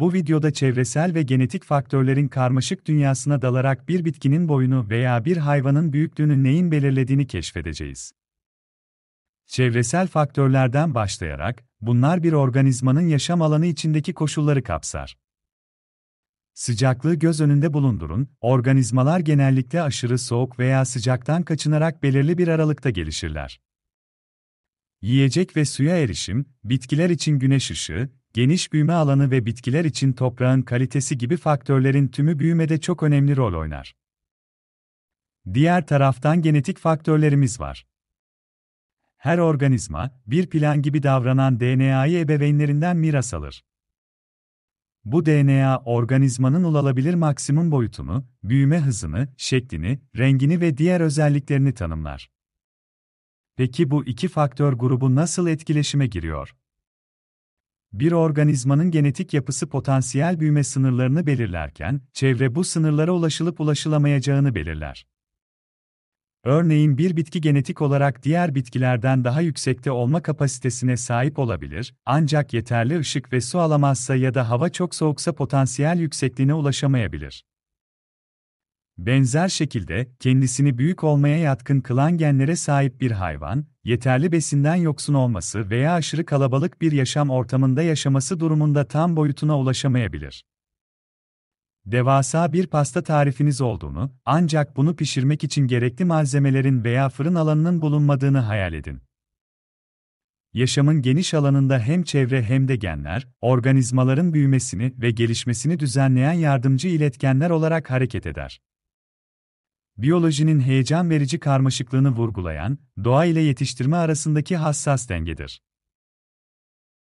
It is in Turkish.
Bu videoda çevresel ve genetik faktörlerin karmaşık dünyasına dalarak bir bitkinin boyunu veya bir hayvanın büyüklüğünü neyin belirlediğini keşfedeceğiz. Çevresel faktörlerden başlayarak, bunlar bir organizmanın yaşam alanı içindeki koşulları kapsar. Sıcaklığı göz önünde bulundurun, organizmalar genellikle aşırı soğuk veya sıcaktan kaçınarak belirli bir aralıkta gelişirler. Yiyecek ve suya erişim, bitkiler için güneş ışığı, geniş büyüme alanı ve bitkiler için toprağın kalitesi gibi faktörlerin tümü büyümede çok önemli rol oynar. Diğer taraftan genetik faktörlerimiz var. Her organizma, bir plan gibi davranan DNA'yı ebeveynlerinden miras alır. Bu DNA organizmanın ulaşabilir maksimum boyutunu, büyüme hızını, şeklini, rengini ve diğer özelliklerini tanımlar. Peki bu iki faktör grubu nasıl etkileşime giriyor? Bir organizmanın genetik yapısı potansiyel büyüme sınırlarını belirlerken, çevre bu sınırlara ulaşılıp ulaşılamayacağını belirler. Örneğin bir bitki genetik olarak diğer bitkilerden daha yüksekte olma kapasitesine sahip olabilir, ancak yeterli ışık ve su alamazsa ya da hava çok soğuksa potansiyel yüksekliğine ulaşamayabilir. Benzer şekilde, kendisini büyük olmaya yatkın kılan genlere sahip bir hayvan, yeterli besinden yoksun olması veya aşırı kalabalık bir yaşam ortamında yaşaması durumunda tam boyutuna ulaşamayabilir. Devasa bir pasta tarifiniz olduğunu, ancak bunu pişirmek için gerekli malzemelerin veya fırın alanının bulunmadığını hayal edin. Yaşamın geniş alanında hem çevre hem de genler, organizmaların büyümesini ve gelişmesini düzenleyen yardımcı iletkenler olarak hareket eder biyolojinin heyecan verici karmaşıklığını vurgulayan, doğa ile yetiştirme arasındaki hassas dengedir.